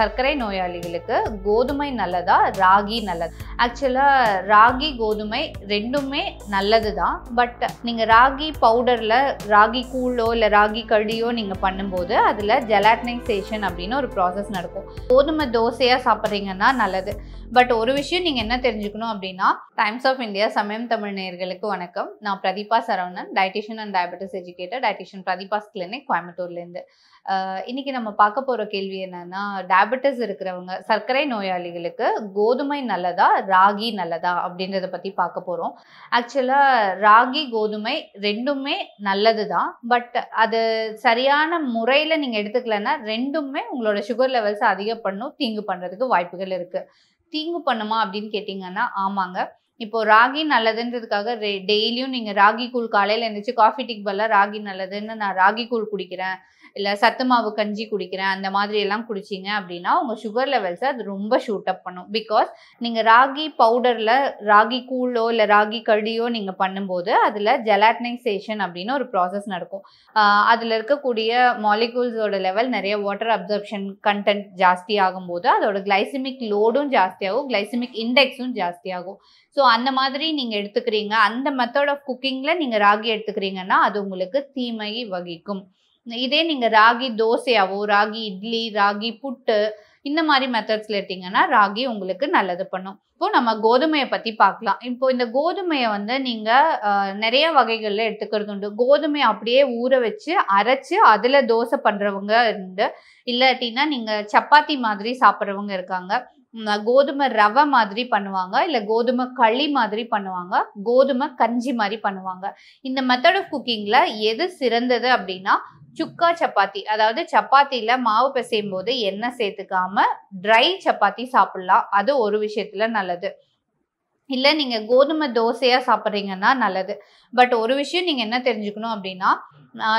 சர்க்கரை நோயாளிகளுக்கு கோதுமை நல்லதா ராகி நல்லது ஆக்சுவலாக ராகி கோதுமை ரெண்டுமே நல்லது தான் பட் நீங்கள் ராகி பவுடரில் ராகி கூழோ இல்லை ராகி கடியோ நீங்கள் பண்ணும்போது அதில் ஜெலாட்னைசேஷன் அப்படின்னு ஒரு ப்ராசஸ் நடக்கும் கோதுமை தோசையாக சாப்பிட்றீங்கன்னா நல்லது பட் ஒரு விஷயம் நீங்கள் என்ன தெரிஞ்சுக்கணும் அப்படின்னா டைம்ஸ் ஆஃப் இந்தியா சமயம் தமிழ் நேர்களுக்கு வணக்கம் நான் Pradeepa Saravanan dietitian and diabetes educator dietitian Pradeepa's clinic கோயம்புத்தூர்லேருந்து இன்றைக்கி நம்ம பார்க்க போகிற கேள்வி என்னென்னா டயபெட்டிஸ் இருக்கிறவங்க சர்க்கரை நோயாளிகளுக்கு கோதுமை நல்லதா ராகி நல்லதா அப்படின்றத பற்றி பார்க்க போகிறோம் ஆக்சுவலாக ராகி கோதுமை ரெண்டுமே நல்லது தான் பட் அது சரியான முறையில் நீங்கள் எடுத்துக்கலன்னா ரெண்டுமே உங்களோட சுகர் லெவல்ஸை அதிகம் பண்ணும் தீங்கு பண்ணுறதுக்கு வாய்ப்புகள் இருக்குது தீங்கு பண்ணுமா அப்படின்னு கேட்டிங்கன்னா ஆமாங்க இப்போ ராகி நல்லதுன்றதுக்காக டெய்லியும் நீங்க ராகி கூழ் காலையில எழுந்திரிச்சு காஃபி டீக்கு பதிலாக ராகி நல்லதுன்னு நான் ராகி கூழ் குடிக்கிறேன் இல்லை சத்து மாவு கஞ்சி குடிக்கிறேன் அந்த மாதிரி எல்லாம் குடிச்சிங்க அப்படின்னா உங்கள் சுகர் லெவல்ஸ் அது ரொம்ப ஷூட் அப் பண்ணும் பிகாஸ் நீங்கள் ராகி பவுடரில் ராகி கூழோ இல்லை ராகி கடியோ நீங்கள் பண்ணும்போது அதில் ஜெலாட்னைசேஷன் அப்படின்னு ஒரு ப்ராசஸ் நடக்கும் அதில் இருக்கக்கூடிய மாலிகூல்ஸோட லெவல் நிறைய வாட்டர் அப்சர்ப்ஷன் கண்டென்ட் ஜாஸ்தி ஆகும்போது அதோட கிளைசிமிக் லோடும் ஜாஸ்தியாகும் கிளைசிமிக் இண்டெக்ஸும் ஜாஸ்தியாகும் ஸோ அந்த மாதிரி நீங்கள் எடுத்துக்கிறீங்க அந்த மெத்தட் ஆஃப் குக்கிங்கில் நீங்கள் ராகி எடுத்துக்கிறீங்கன்னா அது உங்களுக்கு தீமையை வகிக்கும் இதே நீங்கள் ராகி தோசையாவோ ராகி இட்லி ராகி புட்டு இந்த மாதிரி மெத்தட்ஸில் எடுத்தீங்கன்னா ராகி உங்களுக்கு நல்லது பண்ணும் இப்போது நம்ம கோதுமையை பற்றி பார்க்கலாம் இப்போ இந்த கோதுமையை வந்து நீங்கள் நிறைய வகைகளில் எடுத்துக்கிறது உண்டு கோதுமையை அப்படியே ஊற வச்சு அரைச்சி அதில் தோசை பண்ணுறவங்க உண்டு இல்லாட்டின்னா நீங்கள் சப்பாத்தி மாதிரி சாப்பிட்றவங்க இருக்காங்க கோதுமை ரவை மாதிரி பண்ணுவாங்க இல்லை கோதுமை களி மாதிரி பண்ணுவாங்க கோதுமை கஞ்சி மாதிரி பண்ணுவாங்க இந்த மெத்தட் ஆஃப் குக்கிங்கில் எது சிறந்தது அப்படின்னா சுக்கா சப்பாத்தி அதாவது சப்பாத்தியில் மாவு பிசையும் போது எண்ணெய் சேர்த்துக்காம ட்ரை சப்பாத்தி சாப்பிட்லாம் அது ஒரு விஷயத்தில் நல்லது இல்லை நீங்கள் கோதுமை தோசையாக சாப்பிட்றீங்கன்னா நல்லது பட் ஒரு விஷயம் நீங்கள் என்ன தெரிஞ்சுக்கணும் அப்படின்னா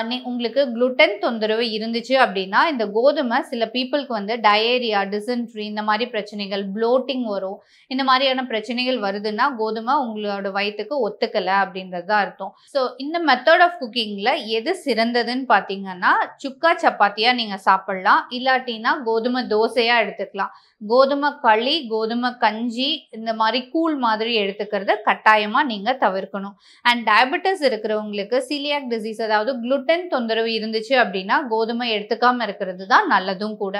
நீ உங்களுக்கு குளுட்டன் தொந்தரவு இருந்துச்சு அப்படின்னா இந்த கோதுமை சில பீப்புளுக்கு வந்து டயேரியா டிசன்ட்ரி இந்த மாதிரி பிரச்சனைகள் ப்ளோட்டிங் வரும் இந்த மாதிரியான பிரச்சனைகள் வருதுன்னா கோதுமை உங்களோட வயிற்றுக்கு ஒத்துக்கலை அப்படின்றது தான் அர்த்தம் ஸோ இந்த மெத்தட் ஆஃப் குக்கிங்கில் எது சிறந்ததுன்னு பார்த்தீங்கன்னா சுக்கா சப்பாத்தியாக நீங்கள் சாப்பிட்லாம் இல்லாட்டினா கோதுமை தோசையாக எடுத்துக்கலாம் கோதுமை களி கோதுமை கஞ்சி இந்த மாதிரி கூழ் மாதிரி மாதிரி எடுத்துக்கிறது கட்டாயமாக நீங்கள் தவிர்க்கணும் அண்ட் டயபெட்டிஸ் இருக்கிறவங்களுக்கு சிலியாக் டிசீஸ் அதாவது குளுட்டன் தொந்தரவு இருந்துச்சு அப்படின்னா கோதுமை எடுத்துக்காமல் இருக்கிறது தான் நல்லதும் கூட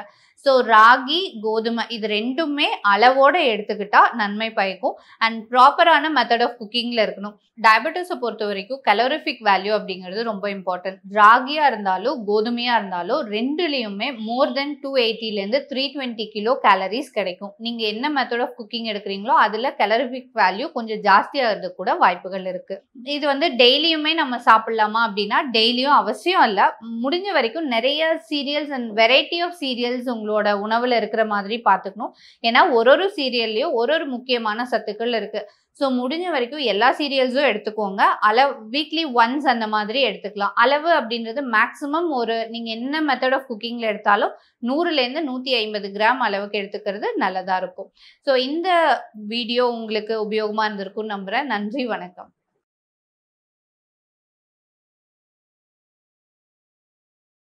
ஸோ ராகி கோதுமை இது ரெண்டுமே அளவோடு எடுத்துக்கிட்டால் நன்மை பயக்கும் அண்ட் ப்ராப்பரான மெத்தட் ஆஃப் குக்கிங்கில் இருக்கணும் டயபெட்டிஸை பொறுத்த வரைக்கும் கலோரிஃபிக் வேல்யூ அப்படிங்கிறது ரொம்ப இம்பார்ட்டன்ட் ராகியாக இருந்தாலும் கோதுமையாக இருந்தாலும் ரெண்டுலேயுமே மோர் தென் டூ எயிட்டிலேருந்து த்ரீ டுவெண்ட்டி கிலோ கேலரிஸ் கிடைக்கும் நீங்கள் என்ன மெத்தட் ஆஃப் குக்கிங் எடுக்கிறீங்களோ அதில் கலோரிஃபிக் நியூட்ரிக் வேல்யூ கொஞ்சம் ஜாஸ்தியாக இருந்து கூட வாய்ப்புகள் இருக்குது இது வந்து டெய்லியுமே நம்ம சாப்பிட்லாமா அப்படின்னா டெய்லியும் அவசியம் இல்லை முடிஞ்ச வரைக்கும் நிறைய cereals and variety of cereals உங்களோட உணவில் இருக்கிற மாதிரி பார்த்துக்கணும் ஏன்னா ஒரு ஒரு சீரியல்லையும் ஒரு ஒரு முக்கியமான சத்துக்கள் இருக்குது ஸோ முடிஞ்ச வரைக்கும் எல்லா சீரியல்ஸும் எடுத்துக்கோங்க அளவு வீக்லி ஒன்ஸ் அந்த மாதிரி எடுத்துக்கலாம் அளவு அப்படின்றது மேக்ஸிமம் ஒரு நீங்கள் என்ன மெத்தட் ஆஃப் குக்கிங்கில் எடுத்தாலும் நூறுலேருந்து நூற்றி ஐம்பது கிராம் அளவுக்கு எடுத்துக்கிறது நல்லதாக இருக்கும் ஸோ இந்த வீடியோ உங்களுக்கு உபயோகமாக இருந்திருக்கும்னு நம்புகிறேன் நன்றி வணக்கம்